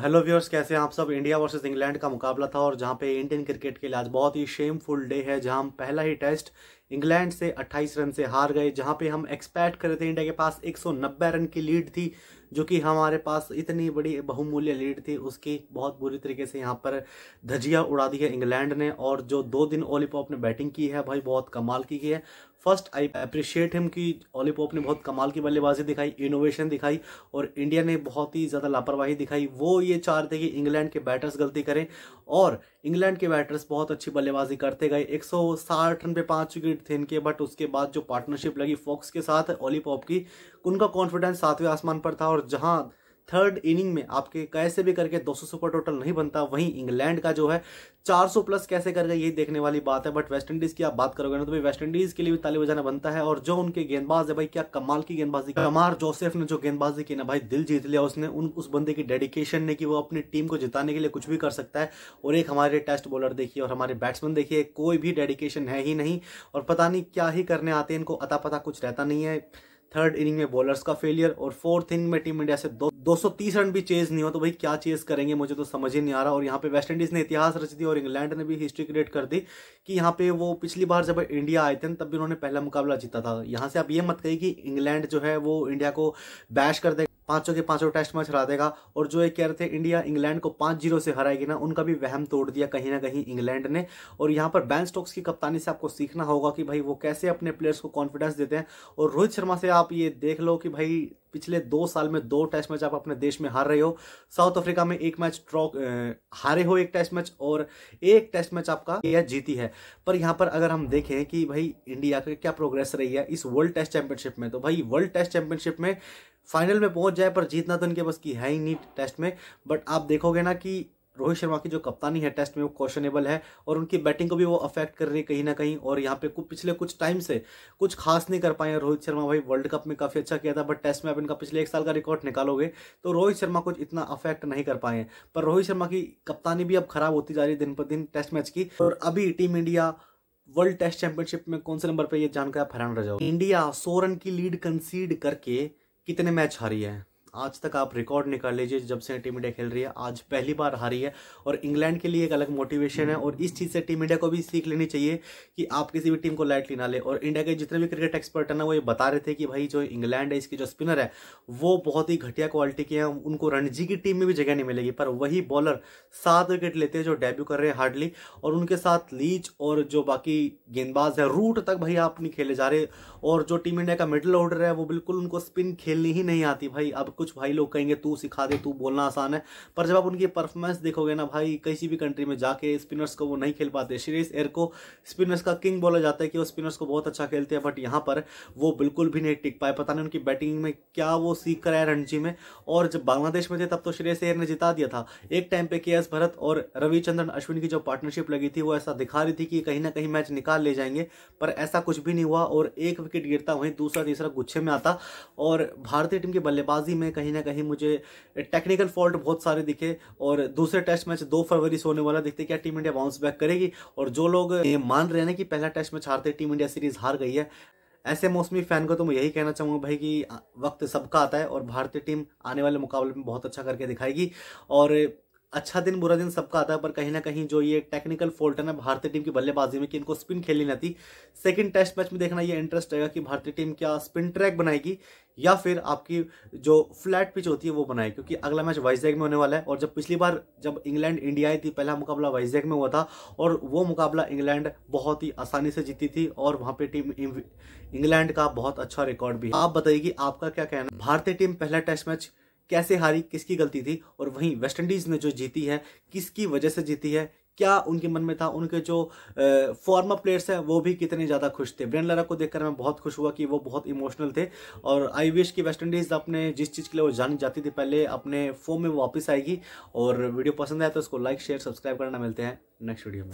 hello viewers कैसे हैं आप सब इंडिया वर्सेस इंग्लैंड का मुकाबला था और जहां पे इंडियन क्रिकेट के लिए आज बहुत ही शेमफुल डे है जहां पहला ही टेस्ट इंग्लैंड से 28 रन से हार गए जहां पे हम एक्सपेक्ट कर रहे थे इंडिया के पास 190 रन की लीड थी जो कि हमारे पास इतनी बड़ी बहुमूल्य लीड थी उसकी बहुत बुरी तरीके से यहाँ पर धजिया उड़ा दी है इंग्लैंड ने और जो दो दिन ओलीपॉप ने बैटिंग की है भाई बहुत कमाल की है फर्स्ट आई अप्रिशिएट हिम कि ओलीपॉप ने बहुत कमाल की बल्लेबाजी दिखाई इनोवेशन दिखाई और इंडिया ने बहुत ही ज़्यादा लापरवाही दिखाई वो ये चाह रहे थे कि इंग्लैंड के बैटर्स गलती करें और इंग्लैंड के बैटर्स बहुत अच्छी बल्लेबाजी करते गए एक रन पे पाँच विकेट थे इनके बट उसके बाद जो पार्टनरशिप लगी फॉक्स के साथ ऑली पॉप की उनका कॉन्फिडेंस सातवें आसमान पर था और जहाँ थर्ड इनिंग में आपके कैसे भी करके 200 सुपर टोटल नहीं बनता वहीं इंग्लैंड का जो है 400 प्लस कैसे करके ये देखने वाली बात है बट वेस्ट इंडीज की आप बात करोगे ना तो भाई वेस्ट इंडीज के लिए भी ताली बजाना बनता है और जो उनके गेंदबाज है भाई क्या कमाल की गेंदबाजी कमार जोसेफ ने जो गेंदबाजी की ना भाई दिल जीत लिया उसने उन उस बंदे की डेडिकेशन ने कि वो अपनी टीम को जिताने के लिए कुछ भी कर सकता है और एक हमारे टेस्ट बॉलर देखिए और हमारे बैट्समैन देखिए कोई भी डेडिकेशन है ही नहीं और पता नहीं क्या ही करने आते हैं इनको अता पता कुछ रहता नहीं है थर्ड इनिंग में बॉलर्स का फेलियर और फोर्थ इनिंग में टीम इंडिया से दो, तीस रन भी चेज नहीं हो तो भाई क्या चेज करेंगे मुझे तो समझ ही नहीं आ रहा और यहाँ पे वेस्ट इंडीज ने इतिहास रच दिया और इंग्लैंड ने भी हिस्ट्री क्रिएट कर दी कि यहाँ पे वो पिछली बार जब इंडिया आए थे तब भी उन्होंने पहला मुकाबला जीता था यहाँ से आप ये मत कही कि इंग्लैंड जो है वो इंडिया को बैश कर दे पांचों के पांचों टेस्ट मैच हरा देगा और जो एक कह रहे थे इंडिया इंग्लैंड को पांच जीरो से हराएगी ना उनका भी वहम तोड़ दिया कहीं ना कहीं इंग्लैंड ने और यहाँ पर बैन स्टोक्स की कप्तानी से आपको सीखना होगा कि भाई वो कैसे अपने प्लेयर्स को कॉन्फिडेंस देते हैं और रोहित शर्मा से आप ये देख लो कि भाई पिछले दो साल में दो टेस्ट मैच आप अपने देश में हार रहे हो साउथ अफ्रीका में एक मैच ट्रॉ हारे हो एक टेस्ट मैच और एक टेस्ट मैच आपका यह जीती है पर यहाँ पर अगर हम देखें कि भाई इंडिया का क्या प्रोग्रेस रही है इस वर्ल्ड टेस्ट चैंपियनशिप में तो भाई वर्ल्ड टेस्ट चैंपियनशिप में फाइनल में पहुंच जाए पर जीतना तो इनके बस की है ही नहीं टेस्ट में बट आप देखोगे ना कि रोहित शर्मा की जो कप्तानी है टेस्ट में वो क्वेश्चनेबल है और उनकी बैटिंग को भी वो अफेक्ट कर रही है कहीं ना कहीं और यहाँ पे कुछ पिछले कुछ टाइम से कुछ खास नहीं कर पाए रोहित शर्मा भाई वर्ल्ड कप में काफ़ी अच्छा किया था बट टेस्ट में आप इनका पिछले एक साल का रिकॉर्ड निकालोगे तो रोहित शर्मा कुछ इतना अफेक्ट नहीं कर पाए पर रोहित शर्मा की कप्तानी भी अब खराब होती जा रही है दिन पर दिन टेस्ट मैच की और अभी team India world test championship में कौन से नंबर पर यह जानकर आप हैरान रह जाओ इंडिया सौ रन की लीड कंसीड करके कितने मैच हारी है आज तक आप रिकॉर्ड निकाल लीजिए जब से टीम इंडिया खेल रही है आज पहली बार हारी है और इंग्लैंड के लिए एक अलग मोटिवेशन है और इस चीज़ से टीम इंडिया को भी सीख लेनी चाहिए कि आप किसी भी टीम को लाइटली ना ले और इंडिया के जितने भी क्रिकेट एक्सपर्ट हैं ना वो ये बता रहे थे कि भाई जो इंग्लैंड है इसके जो स्पिनर है वो बहुत ही घटिया क्वालिटी के हैं उनको रणजी की टीम में भी जगह नहीं मिलेगी पर वही बॉलर सात विकेट लेते हैं जो डेब्यू कर रहे हैं हार्डली और उनके साथ लीच और जो बाकी गेंदबाज है रूट तक भाई आप नहीं खेले जा रहे और जो टीम इंडिया का मिडल ऑर्डर है वो बिल्कुल उनको स्पिन खेलनी ही नहीं आती भाई अब कुछ भाई लोग कहेंगे तू सिखा दे तू बोलना आसान है पर जब आप उनकी परफॉर्मेंस देखोगे ना भाई किसी भी कंट्री में जाके स्पिनर्स को वो नहीं खेल पाते श्रीस एयर को स्पिनर्स का किंग बोला जाता है कि वो स्पिनर्स को बहुत अच्छा खेलते हैं बट यहाँ पर वो बिल्कुल भी नहीं टिक पाए पता नहीं उनकी बैटिंग में क्या वो सीख कर आया रणजी में और जब बांग्लादेश में थे तब तो श्रेयस एयर ने जिता दिया था एक टाइम पे के भरत और रविचंद्रन अश्विन की जो पार्टनरशिप लगी थी वो ऐसा दिखा रही थी कि कहीं ना कहीं मैच निकाल ले जाएंगे पर ऐसा कुछ भी नहीं हुआ और एक विकेट गिरता वहीं दूसरा तीसरा गुच्छे में आता और भारतीय टीम की बल्लेबाजी में में कहीं ना कहीं मुझे टेक्निकल फॉल्ट बहुत सारे दिखे और दूसरे टेस्ट मैच दो फरवरी से होने वाला दिखते क्या टीम इंडिया बाउंस बैक करेगी और जो लोग ये मान रहे हैं ना कि पहला टेस्ट मैच हारते टीम इंडिया सीरीज हार गई है ऐसे मौसमी फैन को तो मैं यही कहना चाहूँगा भाई कि वक्त सबका आता है और भारतीय टीम आने वाले मुकाबले में बहुत अच्छा करके दिखाएगी और अच्छा दिन बुरा दिन सबका आता है पर कहीं ना कहीं जो ये टेक्निकल फॉल्ट है ना भारतीय टीम की बल्लेबाजी में कि इनको स्पिन खेलनी नहीं आती सेकंड टेस्ट मैच में देखना ये इंटरेस्ट रहेगा कि भारतीय टीम क्या स्पिन ट्रैक बनाएगी या फिर आपकी जो फ्लैट पिच होती है वो बनाए क्योंकि अगला मैच वाइजैग में होने वाला है और जब पिछली बार जब इंग्लैंड इंडिया आई थी पहला मुकाबला वाइजैग में हुआ था और वो मुकाबला इंग्लैंड बहुत ही आसानी से जीती थी और वहाँ पे टीम इंग्लैंड का बहुत अच्छा रिकॉर्ड भी है आप बताइए कि आपका क्या कहना है भारतीय टीम पहला टेस्ट मैच कैसे हारी किसकी गलती थी और वहीं वेस्ट इंडीज़ ने जो जीती है किसकी वजह से जीती है क्या उनके मन में था उनके जो फॉर्मर प्लेयर्स हैं वो भी कितने ज़्यादा खुश थे ब्रेन लरा को देखकर मैं बहुत खुश हुआ कि वो बहुत इमोशनल थे और आई विश कि वेस्ट इंडीज़ अपने जिस चीज़ के लिए वो जानी जाती थी पहले अपने फॉर्म में वापस आएगी और वीडियो पसंद आया तो उसको लाइक शेयर सब्सक्राइब करना मिलते हैं नेक्स्ट वीडियो में